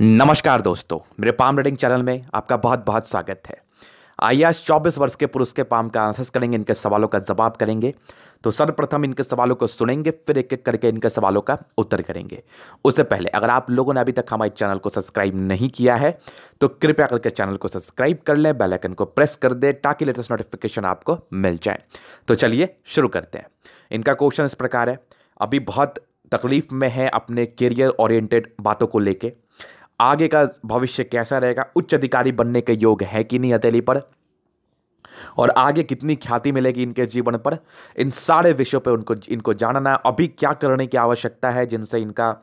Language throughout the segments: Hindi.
नमस्कार दोस्तों मेरे पाम रीडिंग चैनल में आपका बहुत बहुत स्वागत है आइए आज चौबीस वर्ष के पुरुष के पाम का आंसर्स करेंगे इनके सवालों का जवाब करेंगे तो सर्वप्रथम इनके सवालों को सुनेंगे फिर एक एक करके इनके सवालों का उत्तर करेंगे उससे पहले अगर आप लोगों ने अभी तक हमारे चैनल को सब्सक्राइब नहीं किया है तो कृपया करके चैनल को सब्सक्राइब कर लें बेलाइकन को प्रेस कर दें ताकि लेटेस्ट नोटिफिकेशन आपको मिल जाए तो चलिए शुरू करते हैं इनका क्वेश्चन इस प्रकार है अभी बहुत तकलीफ में है अपने करियर ओरिएंटेड बातों को लेकर आगे का भविष्य कैसा रहेगा उच्च अधिकारी बनने के योग है कि नहीं हथेली पर और आगे कितनी ख्याति मिलेगी इनके जीवन पर इन सारे विषयों पर उनको इनको जानना है अभी क्या करने की आवश्यकता है जिनसे इनका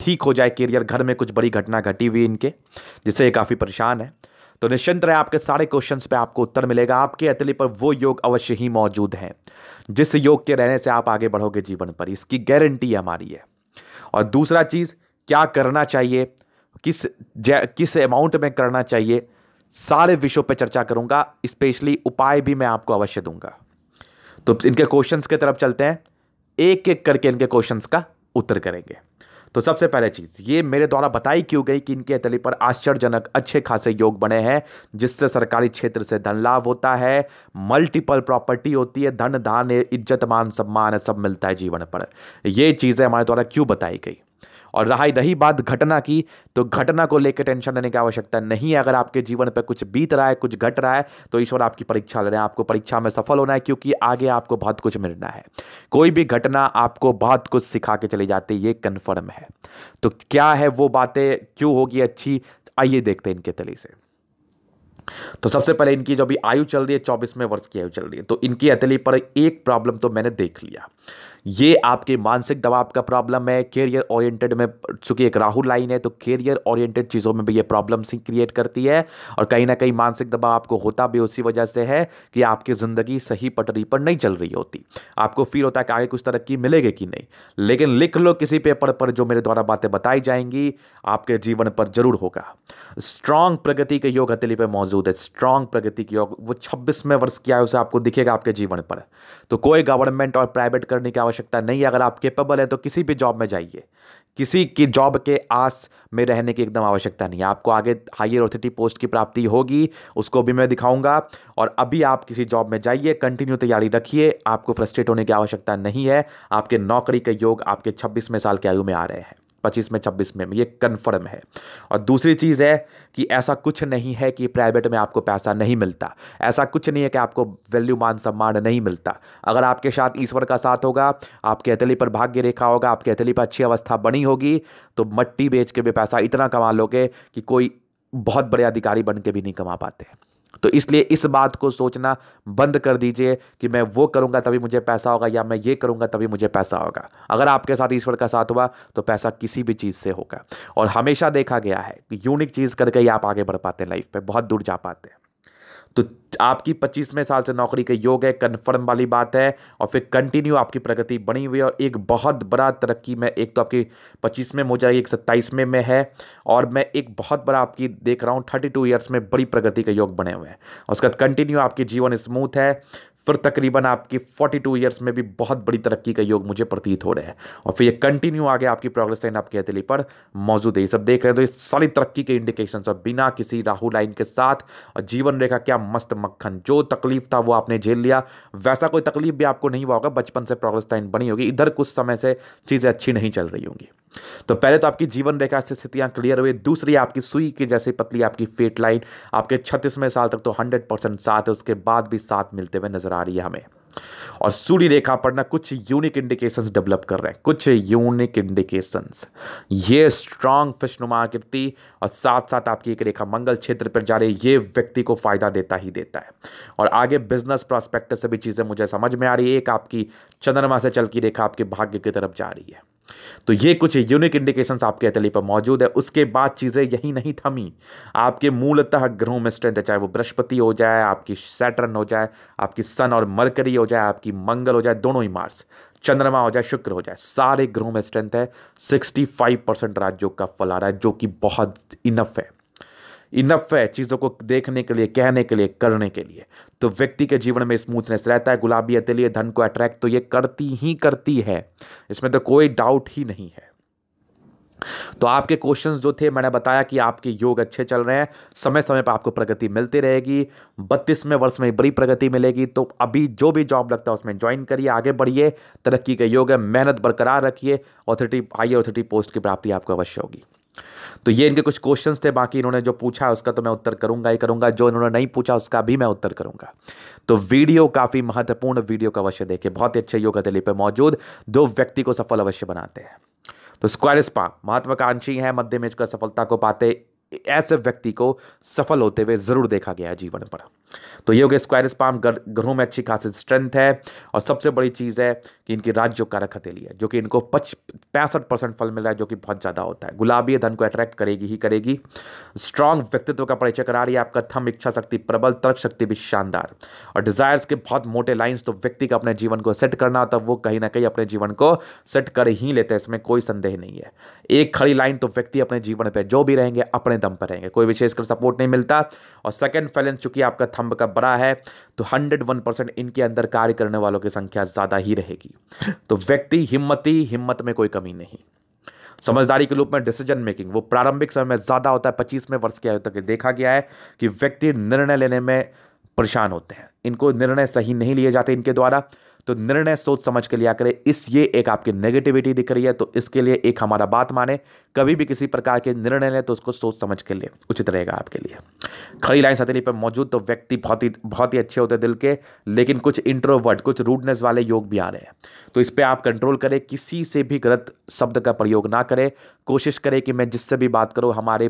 ठीक हो जाए करियर घर में कुछ बड़ी घटना घटी हुई इनके जिससे ये काफ़ी परेशान है तो निश्चिंत रहे आपके सारे क्वेश्चंस पे आपको उत्तर मिलेगा आपके अतली पर वो योग अवश्य ही मौजूद है जिस योग के रहने से आप आगे बढ़ोगे जीवन पर इसकी गारंटी हमारी है और दूसरा चीज़ क्या करना चाहिए किस किस अमाउंट में करना चाहिए सारे विषयों पर चर्चा करूंगा स्पेशली उपाय भी मैं आपको अवश्य दूंगा तो इनके क्वेश्चंस की तरफ चलते हैं एक एक करके इनके क्वेश्चंस का उत्तर करेंगे तो सबसे पहले चीज़ ये मेरे द्वारा बताई क्यों गई कि इनके अतली पर आश्चर्यजनक अच्छे खासे योग बने हैं जिससे सरकारी क्षेत्र से धन लाभ होता है मल्टीपल प्रॉपर्टी होती है धन धान इज्जत मान सम्मान सब मिलता है जीवन पर ये चीज़ें हमारे द्वारा क्यों बताई गई और रहा रही बात घटना की तो घटना को लेकर टेंशन लेने की आवश्यकता नहीं है अगर आपके जीवन पर कुछ बीत रहा है कुछ घट रहा है तो ईश्वर आपकी परीक्षा ले रहे हैं आपको परीक्षा में सफल होना है क्योंकि आगे आपको बहुत कुछ मिलना है कोई भी घटना आपको बहुत कुछ सिखा के चली जाती है ये कन्फर्म है तो क्या है वो बातें क्यों होगी अच्छी आइए देखते हैं इनके तली से तो सबसे पहले इनकी जो भी आयु चल रही है चौबीसवें वर्ष की आयु चल रही है तो इनकी अतली पर एक प्रॉब्लम तो मैंने देख लिया ये आपके मानसिक दबाव का प्रॉब्लम है कैरियर ओरिएंटेड में चूंकि एक राहु लाइन है तो कैरियर ओरिएंटेड चीज़ों में भी ये सी क्रिएट करती है और कहीं ना कहीं मानसिक दबाव आपको होता भी उसी वजह से है कि आपकी ज़िंदगी सही पटरी पर नहीं चल रही होती आपको फील होता है कि आगे कुछ तरक्की मिलेगी कि नहीं लेकिन लिख लो किसी पेपर पर जो मेरे द्वारा बातें बताई जाएंगी आपके जीवन पर जरूर होगा स्ट्रांग प्रगति के योग हथेली पर मौजूद है स्ट्रांग प्रगति के योग वो छब्बीसवें वर्ष की आयु से आपको दिखेगा आपके जीवन पर तो कोई गवर्नमेंट और प्राइवेट करने की आवश्यकता नहीं है अगर आप केपेबल हैं तो किसी भी जॉब में जाइए किसी की जॉब के आस में रहने की एकदम आवश्यकता नहीं है आपको आगे हायर ऑथोरिटी पोस्ट की प्राप्ति होगी उसको भी मैं दिखाऊंगा और अभी आप किसी जॉब में जाइए कंटिन्यू तैयारी रखिए आपको फ्रस्ट्रेट होने की आवश्यकता नहीं है आपके नौकरी के योग आपके छब्बीसवें साल की आयु में आ रहे हैं पच्चीस में छब्बीस में ये कन्फर्म है और दूसरी चीज़ है कि ऐसा कुछ नहीं है कि प्राइवेट में आपको पैसा नहीं मिलता ऐसा कुछ नहीं है कि आपको वैल्यू मान सम्मान नहीं मिलता अगर आपके साथ ईश्वर का साथ होगा आपके हथेली पर भाग्य रेखा होगा आपके हथेली पर अच्छी अवस्था बनी होगी तो मट्टी बेच के भी पैसा इतना कमा लोगे कि कोई बहुत बड़े अधिकारी बन के भी नहीं कमा पाते तो इसलिए इस बात को सोचना बंद कर दीजिए कि मैं वो करूंगा तभी मुझे पैसा होगा या मैं ये करूंगा तभी मुझे पैसा होगा अगर आपके साथ ईश्वर का साथ हुआ तो पैसा किसी भी चीज़ से होगा और हमेशा देखा गया है कि यूनिक चीज़ करके ही आप आगे बढ़ पाते हैं लाइफ में बहुत दूर जा पाते हैं तो आपकी पच्चीसवें साल से नौकरी का योग है कन्फर्म वाली बात है और फिर कंटिन्यू आपकी प्रगति बनी हुई है और एक बहुत बड़ा तरक्की में एक तो आपकी पच्चीसवें में हो जाएगी एक सत्ताईसवें में है और मैं एक बहुत बड़ा आपकी देख रहा हूँ टू ईयर्स में बड़ी प्रगति के योग बने हुए हैं उसके बाद कंटिन्यू आपकी जीवन स्मूथ है फिर तकरीबन आपकी 42 ईयर्स में भी बहुत बड़ी तरक्की का योग मुझे प्रतीत हो रहा है और फिर ये कंटिन्यू आगे आपकी प्रोग्रेस लाइन आपकी हथेली पर मौजूद है ये सब देख रहे हैं तो ये सारी तरक्की के इंडिकेशन और बिना किसी राहु लाइन के साथ और जीवन रेखा क्या मस्त मक्खन जो तकलीफ था वो आपने झेल लिया वैसा कोई तकलीफ भी आपको नहीं हुआ होगा बचपन से प्रोग्रेस लाइन बनी होगी इधर कुछ समय से चीज़ें अच्छी नहीं चल रही होंगी तो पहले तो आपकी जीवन रेखा से स्थितियां क्लियर हुई दूसरी आपकी सुई की जैसे पतली आपकी फेट लाइन आपके छत्तीसवें साल तक तो हंड्रेड परसेंट साथ है उसके बाद भी साथ मिलते हुए नजर आ रही है हमें और सूर्य रेखा पर ना कुछ यूनिक इंडिकेशंस डेवलप कर रहे हैं कुछ यूनिक इंडिकेशंस ये स्ट्रांग फिशनुमा आकृति और साथ साथ आपकी एक रेखा मंगल क्षेत्र पर जा रही है ये व्यक्ति को फायदा देता ही देता है और आगे बिजनेस प्रॉस्पेक्ट से भी चीज़ें मुझे समझ में आ रही है एक आपकी चंद्रमा से चल की रेखा आपके भाग्य की तरफ जा रही है तो ये कुछ यूनिक इंडिकेशंस आपके हथेली पर मौजूद है उसके बाद चीज़ें यही नहीं थमी आपके मूलतः ग्रहों में स्ट्रेंथ है चाहे वो बृहस्पति हो जाए आपकी सैटर्न हो जाए आपकी सन और मरकरी हो जाए आपकी मंगल हो जाए दोनों ही मार्स चंद्रमा हो जाए शुक्र हो जाए सारे ग्रहों में स्ट्रेंथ है सिक्सटी परसेंट का फल आ रहा है जो कि बहुत इनफ है इनफ है चीज़ों को देखने के लिए कहने के लिए करने के लिए तो व्यक्ति के जीवन में स्मूथनेस रहता है गुलाबी लिए धन को अट्रैक्ट तो ये करती ही करती है इसमें तो कोई डाउट ही नहीं है तो आपके क्वेश्चंस जो थे मैंने बताया कि आपके योग अच्छे चल रहे हैं समय समय पर आपको प्रगति मिलती रहेगी बत्तीसवें वर्ष में बड़ी प्रगति मिलेगी तो अभी जो भी जॉब लगता है उसमें ज्वाइन करिए आगे बढ़िए तरक्की का योग है मेहनत बरकरार रखिए ऑथोरिटी हायर ऑथोरिटी पोस्ट की प्राप्ति आपको अवश्य होगी तो ये इनके कुछ क्वेश्चंस थे बाकी इन्होंने जो पूछा उसका तो मैं उत्तर करूंगा ही करूंगा जो इन्होंने नहीं पूछा उसका भी मैं उत्तर करूंगा तो वीडियो काफ़ी महत्वपूर्ण वीडियो का अवश्य देखे बहुत ही अच्छे योग दिल्ली पर मौजूद दो व्यक्ति को सफल अवश्य बनाते हैं तो स्क्वायर स्पा महत्वाकांक्षी है मध्य में का सफलता को पाते ऐसे व्यक्ति को सफल होते हुए जरूर देखा गया है जीवन पर तो ये हो गया स्क्वायर स्पाम ग्रहों में अच्छी खासी स्ट्रेंथ है और सबसे बड़ी चीज़ है कि इनकी राज्यों कारक हथेली है जो कि इनको पच पैंसठ परसेंट फल मिल रहा है जो कि बहुत ज़्यादा होता है गुलाबी धन को अट्रैक्ट करेगी ही करेगी स्ट्रांग व्यक्तित्व का परिचय करा रही है आपका थम इच्छा शक्ति प्रबल तर्क शक्ति भी शानदार और डिजायर्स के बहुत मोटे लाइन्स तो व्यक्ति का अपने जीवन को सेट करना होता है वो कहीं ना कहीं अपने जीवन को सेट कर ही लेते हैं इसमें कोई संदेह नहीं है एक खड़ी लाइन तो व्यक्ति अपने जीवन पर जो भी रहेंगे अपने दम पर रहेंगे कोई विशेषकर सपोर्ट नहीं मिलता और सेकेंड फैलेंस चूंकि आपका थम स्तंभ का बड़ा है तो 101 परसेंट इनके अंदर कार्य करने वालों की संख्या ज़्यादा ही रहेगी तो व्यक्ति हिम्मती हिम्मत में कोई कमी नहीं समझदारी के रूप में डिसीजन मेकिंग वो प्रारंभिक समय में ज़्यादा होता है पच्चीसवें वर्ष के आयु तक देखा गया है कि व्यक्ति निर्णय लेने में परेशान होते हैं इनको निर्णय सही नहीं लिए जाते इनके द्वारा तो निर्णय सोच समझ के लिया करें इस ये एक आपकी नेगेटिविटी दिख रही है तो इसके लिए एक हमारा बात माने कभी भी किसी प्रकार के निर्णय लें तो उसको सोच समझ के लिए उचित रहेगा आपके लिए खड़ी लाइन हथेली पर मौजूद तो व्यक्ति बहुत ही बहुत ही अच्छे होते दिल के लेकिन कुछ इंट्रोवर्ट कुछ रूडनेस वाले योग भी आ रहे हैं तो इस पर आप कंट्रोल करें किसी से भी गलत शब्द का प्रयोग ना करें कोशिश करें कि मैं जिससे भी बात करूँ हमारे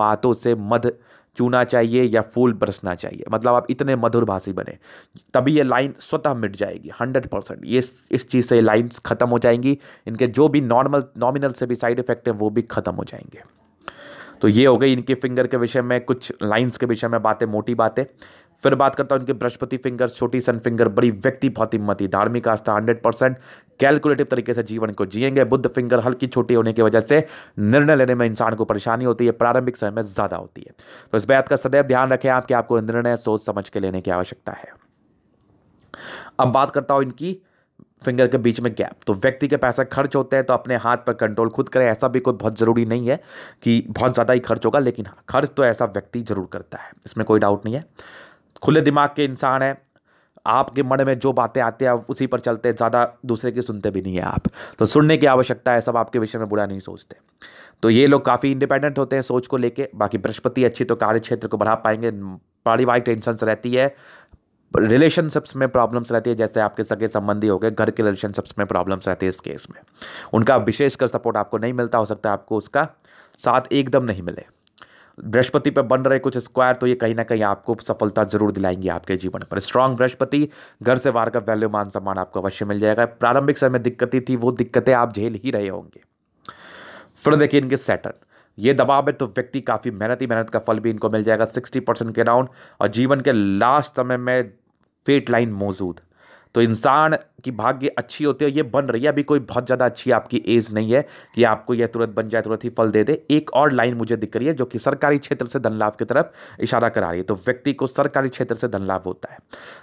बातों से मध चूना चाहिए या फूल बरसना चाहिए मतलब आप इतने मधुर भाषी बने तभी ये लाइन स्वतः मिट जाएगी हंड्रेड परसेंट ये इस चीज़ से लाइन्स ख़त्म हो जाएंगी इनके जो भी नॉर्मल नॉमिनल से भी साइड इफेक्ट हैं वो भी ख़त्म हो जाएंगे तो ये हो गई इनके फिंगर के विषय में कुछ लाइंस के विषय में बातें मोटी बातें फिर बात करता हूँ इनके बृहस्पति फिंगर छोटी सन फिंगर बड़ी व्यक्ति बहुत मती धार्मिक आस्था हंड्रेड परसेंट कैलकुलेटिव तरीके से जीवन को जिएंगे बुद्ध फिंगर हल्की छोटी होने की वजह से निर्णय लेने में इंसान को परेशानी होती है प्रारंभिक समय में ज़्यादा होती है तो इस बात का सदैव ध्यान रखें आपके आपको निर्णय सोच समझ के लेने की आवश्यकता है अब बात करता हूँ इनकी फिंगर के बीच में गैप तो व्यक्ति के पैसा खर्च होते हैं तो अपने हाथ पर कंट्रोल खुद करें ऐसा भी कोई बहुत ज़रूरी नहीं है कि बहुत ज़्यादा ही खर्च होगा लेकिन हाँ खर्च तो ऐसा व्यक्ति जरूर करता है इसमें कोई डाउट नहीं है खुले दिमाग के इंसान हैं आपके मन में जो बातें आती है आप उसी पर चलते हैं ज़्यादा दूसरे की सुनते भी नहीं हैं आप तो सुनने की आवश्यकता है सब आपके विषय में बुरा नहीं सोचते तो ये लोग काफ़ी इंडिपेंडेंट होते हैं सोच को लेके बाकी बृहस्पति अच्छी तो कार्य क्षेत्र को बढ़ा पाएंगे पारिवारिक टेंशन रहती है रिलेशनशिप्स में प्रॉब्लम्स रहती है जैसे आपके सगे संबंधी हो गए घर के रिलेशनशिप्स में प्रॉब्लम्स रहती है इस केस में उनका विशेषकर सपोर्ट आपको नहीं मिलता हो सकता है आपको उसका साथ एकदम नहीं मिले बृहस्पति पर बन रहे कुछ स्क्वायर तो ये कहीं ना कहीं आपको सफलता जरूर दिलाएंगे आपके जीवन पर स्ट्रांग बृहस्पति घर से बाहर का वैल्यू मान सम्मान आपको अवश्य मिल जाएगा प्रारंभिक समय दिक्कतें थी वो दिक्कतें आप झेल ही रहे होंगे फिर देखिए इनके सेटर ये दबाव है तो व्यक्ति काफ़ी मेहनती मेहनत का फल भी इनको मिल जाएगा सिक्सटी परसेंट के राउंड और जीवन के लास्ट समय में फेट लाइन मौजूद तो इंसान कि भाग्य अच्छी होते हो ये बन रही है अभी कोई बहुत ज़्यादा अच्छी आपकी एज नहीं है कि आपको यह तुरंत बन जाए तुरंत ही फल दे दे एक और लाइन मुझे दिख रही है जो कि सरकारी क्षेत्र से धन लाभ की तरफ इशारा करा रही है तो व्यक्ति को सरकारी क्षेत्र से धन लाभ होता है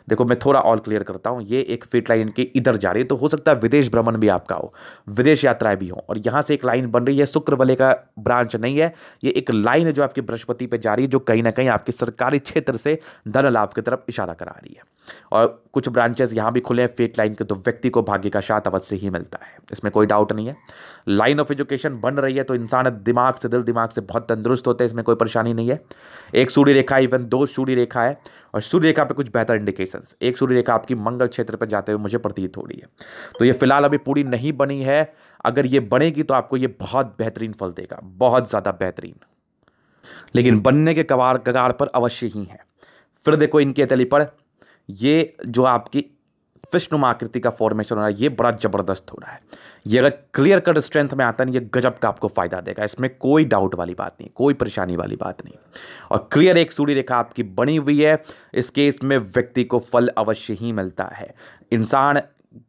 देखो मैं थोड़ा और क्लियर करता हूँ ये एक फिट लाइन इनकी इधर जा रही है तो हो सकता है विदेश भ्रमण भी आपका हो विदेश यात्राएं भी हो और यहाँ से एक लाइन बन रही है शुक्र वाले का ब्रांच नहीं है ये एक लाइन है जो आपकी बृहस्पति पर जा रही है जो कहीं ना कहीं आपके सरकारी क्षेत्र से धन लाभ की तरफ इशारा करा रही है और कुछ ब्रांचेस यहाँ भी खुले हैं फेट लाइन के तो व्यक्ति को भाग्य का साथ अवश्य ही मिलता है इसमें कोई डाउट नहीं है लाइन ऑफ एजुकेशन बन रही है तो इंसान दिमाग से दिल दिमाग से बहुत तंदुरुस्त होते हैं इसमें कोई परेशानी नहीं है एक सूर्य रेखा इवन दो सूर्य रेखा है और सूर्य रेखा पर कुछ बेहतर इंडिकेशंस एक सूर्य रेखा आपकी मंगल क्षेत्र पर जाते हुए मुझे प्रतीत हो रही है तो ये फिलहाल अभी पूरी नहीं बनी है अगर ये बनेगी तो आपको ये बहुत बेहतरीन फल देगा बहुत ज़्यादा बेहतरीन लेकिन बनने के कगार कगार पर अवश्य ही है फिर देखो इनके तली पर ये जो आपकी विष्णुमा आकृति का फॉर्मेशन हो रहा है ये बड़ा ज़बरदस्त हो रहा है ये अगर क्लियर कट स्ट्रेंथ में आता है ये गजब का आपको फ़ायदा देगा इसमें कोई डाउट वाली बात नहीं कोई परेशानी वाली बात नहीं और क्लियर एक सूर्य रेखा आपकी बनी हुई है इस केस में व्यक्ति को फल अवश्य ही मिलता है इंसान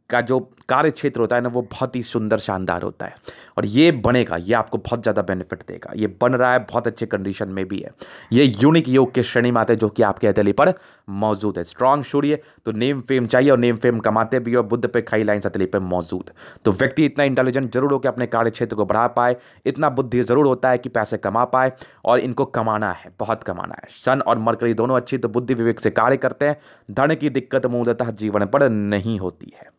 का जो कार्य क्षेत्र होता है ना वो बहुत ही सुंदर शानदार होता है और ये बनेगा ये आपको बहुत ज़्यादा बेनिफिट देगा ये बन रहा है बहुत अच्छे कंडीशन में भी है ये यूनिक योग के श्रेणी में आते हैं जो कि आपके हथेली पर मौजूद है स्ट्रांग सूर्य तो नेम फेम चाहिए और नेम फेम कमाते भी और बुद्ध पे खाई लाइन हथेली पर मौजूद तो व्यक्ति इतना इंटेलिजेंट जरूर हो कि अपने कार्य क्षेत्र को बढ़ा पाए इतना बुद्धि ज़रूर होता है कि पैसे कमा पाए और इनको कमाना है बहुत कमाना है सन और मरकरी दोनों अच्छी तो बुद्धि विवेक से कार्य करते हैं धन की दिक्कत मूलतः जीवन पर नहीं होती है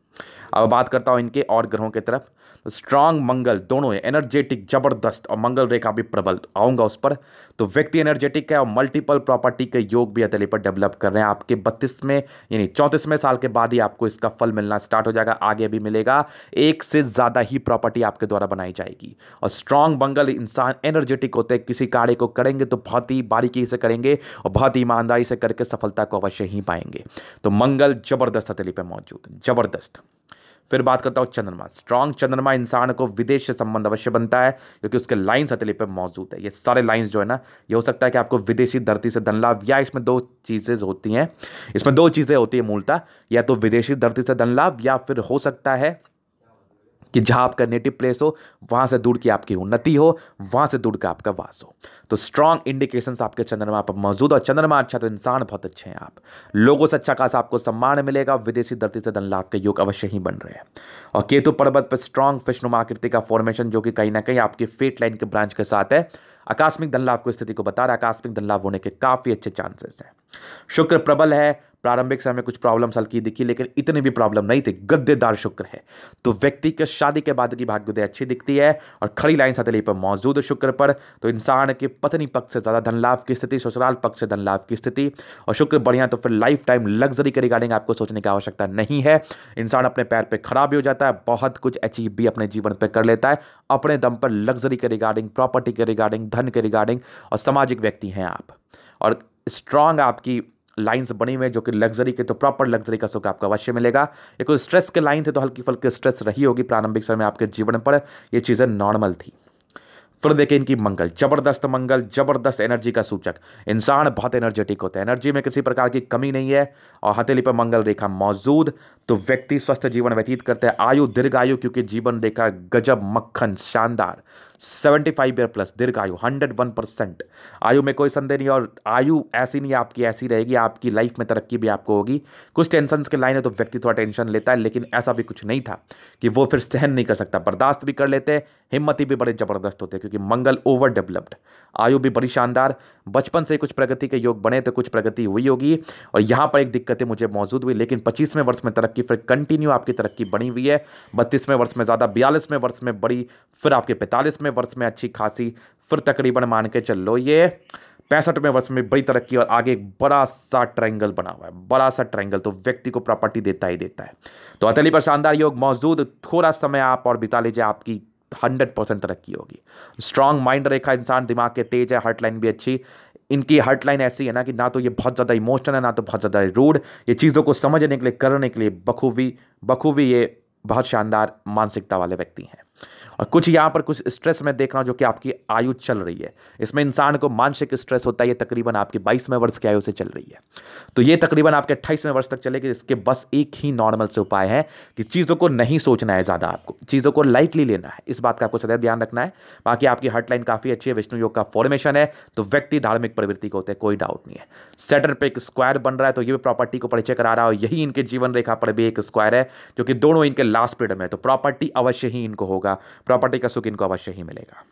अब बात करता हूँ इनके और ग्रहों की तरफ स्ट्रांग तो मंगल दोनों है एनर्जेटिक जबरदस्त और मंगल रेखा भी प्रबल तो आऊँगा उस पर तो व्यक्ति एनर्जेटिक है और मल्टीपल प्रॉपर्टी के योग भी अतली पर डेवलप कर रहे हैं आपके बत्तीसवें यानी चौंतीसवें साल के बाद ही आपको इसका फल मिलना स्टार्ट हो जाएगा आगे भी मिलेगा एक से ज़्यादा ही प्रॉपर्टी आपके द्वारा बनाई जाएगी और स्ट्रांग मंगल इंसान एनर्जेटिक होते हैं किसी कार्य को करेंगे तो बहुत ही बारीकी से करेंगे और बहुत ही ईमानदारी से करके सफलता को अवश्य ही पाएंगे तो मंगल जबरदस्त अतली पर मौजूद जबरदस्त फिर बात करता हूँ चंद्रमा स्ट्रांग चंद्रमा इंसान को विदेश से संबंध अवश्य बनता है क्योंकि उसके लाइन्स सतली पर मौजूद है ये सारे लाइन्स जो है ना ये हो सकता है कि आपको विदेशी धरती से धन लाभ या इसमें दो चीज़ें होती हैं इसमें दो चीज़ें होती है मूलता या तो विदेशी धरती से धन लाभ या फिर हो सकता है कि जहाँ आपका नेटिव प्लेस हो वहाँ से दूर की आपकी उन्नति हो वहाँ से दूर का आपका वास हो तो स्ट्रॉन्ग इंडिकेशंस आपके चंद्रमा पर मौजूद और चंद्रमा अच्छा तो इंसान बहुत अच्छे हैं आप लोगों से अच्छा खासा आपको सम्मान मिलेगा विदेशी धरती से धन लाभ के योग अवश्य ही बन रहे हैं और केतु पर्वत पर स्ट्रॉन्ग फिशनुमा आकृति का फॉर्मेशन जो कि कहीं ना कहीं आपकी फेट लाइन के ब्रांच के साथ है आकस्मिक धन लाभ की स्थिति को बता रहा है आकस्मिक धन लाभ होने के काफ़ी अच्छे चांसेस हैं शुक्र प्रबल है प्रारंभिक समय कुछ प्रॉब्लम्स हल्की दिखी लेकिन इतनी भी प्रॉब्लम नहीं थी गद्देदार शुक्र है तो व्यक्ति के शादी के बाद की भाग्योदय अच्छी दिखती है और खड़ी लाइन साथ पर मौजूद शुक्र पर तो इंसान के पत्नी पक्ष से ज़्यादा धन लाभ की स्थिति ससुराल पक्ष से धन लाभ की स्थिति और शुक्र बढ़िया तो फिर लाइफ टाइम लग्जरी के रिगार्डिंग आपको सोचने की आवश्यकता नहीं है इंसान अपने पैर पर खड़ा भी हो जाता है बहुत कुछ अचीव भी अपने जीवन पर कर लेता है अपने दम पर लग्जरी के रिगार्डिंग प्रॉपर्टी के रिगार्डिंग धन के रिगार्डिंग और सामाजिक व्यक्ति हैं आप और स्ट्रांग आपकी लाइंस बने हुए हैं जो कि लग्जरी के तो प्रॉपर लग्जरी का सुख आपको अवश्य मिलेगा ये कोई स्ट्रेस के लाइन थे तो हल्की फुल्की स्ट्रेस रही होगी प्रारंभिक समय आपके जीवन पर ये चीज़ें नॉर्मल थी फिर देखें इनकी मंगल जबरदस्त मंगल जबरदस्त एनर्जी का सूचक इंसान बहुत एनर्जेटिक होता है एनर्जी में किसी प्रकार की कमी नहीं है और हथेली पर मंगल रेखा मौजूद तो व्यक्ति स्वस्थ जीवन व्यतीत करते हैं आयु दीर्घ आयु क्योंकि जीवन रेखा गजब मक्खन शानदार सेवेंटी फाइव ईयर प्लस दीर्घ आयु हंड्रेड वन परसेंट आयु में कोई संदेह नहीं और आयु ऐसी नहीं आपकी ऐसी रहेगी आपकी लाइफ में तरक्की भी आपको होगी कुछ टेंशन के लाइन है तो व्यक्ति थोड़ा टेंशन लेता है लेकिन ऐसा भी कुछ नहीं था कि वो फिर सहन नहीं कर सकता बर्दाश्त भी कर लेते हिम्मत ही भी बड़े ज़बरदस्त होते क्योंकि मंगल ओवर डेवलप्ड आयु भी बड़ी शानदार बचपन से कुछ प्रगति के योग बने तो कुछ प्रगति हुई होगी और यहाँ पर एक दिक्कतें मुझे मौजूद हुई लेकिन पच्चीसवें वर्ष में तरक्की फिर कंटिन्यू आपकी तरक्की बनी हुई है बत्तीसवें वर्ष में ज़्यादा बयालीसवें वर्ष में बड़ी फिर आपके पैंतालीस पैंसठवें वर्ष में अच्छी खासी फिर तकरीबन मान के चल लो ये पैंसठवें वर्ष में बड़ी तरक्की और आगे एक बड़ा सा ट्रायंगल बना हुआ है बड़ा सा ट्रायंगल तो व्यक्ति को प्रॉपर्टी देता ही देता है तो अतली पर शानदार योग मौजूद थोड़ा समय आप और बिता लीजिए आपकी हंड्रेड परसेंट तरक्की होगी स्ट्रांग माइंड रेखा इंसान दिमाग के तेज है हार्ट लाइन भी अच्छी इनकी हार्ट लाइन ऐसी है ना कि ना तो ये बहुत ज़्यादा इमोशनल है ना तो बहुत ज़्यादा रूड ये चीज़ों को समझने के लिए करने के लिए बखूबी बखूबी ये बहुत शानदार मानसिकता वाले व्यक्ति हैं और कुछ यहाँ पर कुछ स्ट्रेस मैं देख रहा हूँ जो कि आपकी आयु चल रही है इसमें इंसान को मानसिक स्ट्रेस होता है ये तकरीबन आपके बाईसवें वर्ष की आयु से चल रही है तो ये तकरीबन आपके अट्ठाईसवें वर्ष तक चलेगी इसके बस एक ही नॉर्मल से उपाय है कि चीज़ों को नहीं सोचना है ज़्यादा आपको चीज़ों को लाइटली लेना है इस बात का आपको सदैव ध्यान रखना है बाकी आपकी हटलाइन काफ़ी अच्छी है विष्णु योग का फॉर्मेशन है तो व्यक्ति धार्मिक प्रवृत्ति को होते हैं कोई डाउट नहीं है सेटर पर एक स्क्वायर बन रहा है तो ये भी प्रॉपर्टी को परिचय करा रहा है और यही इनके जीवन रेखा पर भी एक स्क्वायर है जो कि दोनों इनके लास्ट पीरियड में है तो प्रॉपर्टी अवश्य ही इनको होगा होगा प्रॉपर्टी का सुख इनको अवश्य ही मिलेगा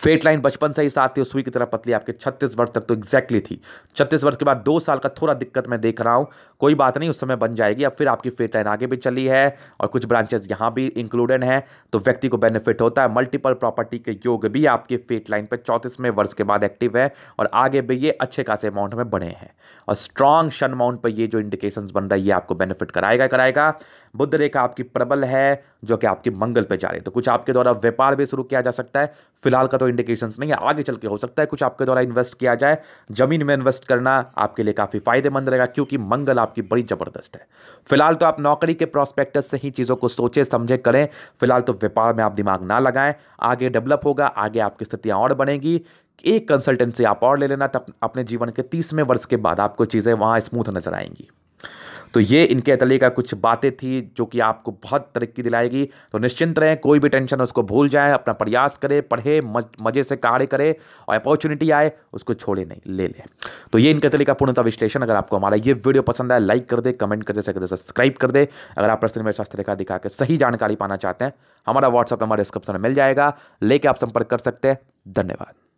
फेट लाइन बचपन से ही साथ थी सुई की तरह पतली आपके छत्तीस वर्ष तक तो एग्जैक्टली थी वर्ष के बाद दो साल का थोड़ा दिक्कत मैं देख रहा हूँ कोई बात नहीं उस समय बन जाएगी अब फिर आपकी फेट लाइन आगे भी चली है और कुछ ब्रांचेस यहाँ भी इंक्लूडेड हैं तो व्यक्ति को बेनिफिट होता है मल्टीपल प्रॉपर्टी के योग भी आपके फेट लाइन पर चौंतीसवें वर्ष के बाद एक्टिव है और आगे भी ये अच्छे खासे अमाउंट में बढ़े हैं और स्ट्रांग शन अमाउंट पर ये जो इंडिकेशन बन रही है आपको बेनिफिट कराएगा कराएगा बुद्ध रेखा आपकी प्रबल है जो कि आपकी मंगल पर जा रही है तो कुछ आपके द्वारा व्यापार भी शुरू किया जा सकता है फिलहाल का तो तो इंडिकेशन नहीं है आगे चल के हो सकता है कुछ आपके द्वारा इन्वेस्ट किया जाए जमीन में इन्वेस्ट करना आपके लिए काफ़ी फायदेमंद रहेगा क्योंकि मंगल आपकी बड़ी ज़बरदस्त है फिलहाल तो आप नौकरी के प्रोस्पेक्टस से ही चीज़ों को सोचे समझे करें फिलहाल तो व्यापार में आप दिमाग ना लगाएं आगे डेवलप होगा आगे आपकी स्थितियां और बनेगी एक कंसल्टेंसी आप और ले लेना तब अपने जीवन के तीसवें वर्ष के बाद आपको चीज़ें वहाँ स्मूथ नजर आएंगी तो ये इनके तले का कुछ बातें थी जो कि आपको बहुत तरक्की दिलाएगी तो निश्चिंत रहें कोई भी टेंशन उसको भूल जाए अपना प्रयास करें पढ़े मज़े से कार्य करें और अपॉर्चुनिटी आए उसको छोड़े नहीं ले लें तो ये इनके तले का पूर्णता विश्लेषण अगर आपको हमारा ये वीडियो पसंद आए लाइक कर दे कमेंट कर दे सकते सब्सक्राइब कर दे अगर आप प्रश्न में शास्त्र रेखा दिखा के सही जानकारी पाना चाहते हैं हमारा व्हाट्सअप नंबर डिस्क्रिप्शन में मिल जाएगा लेके आप संपर्क कर सकते हैं धन्यवाद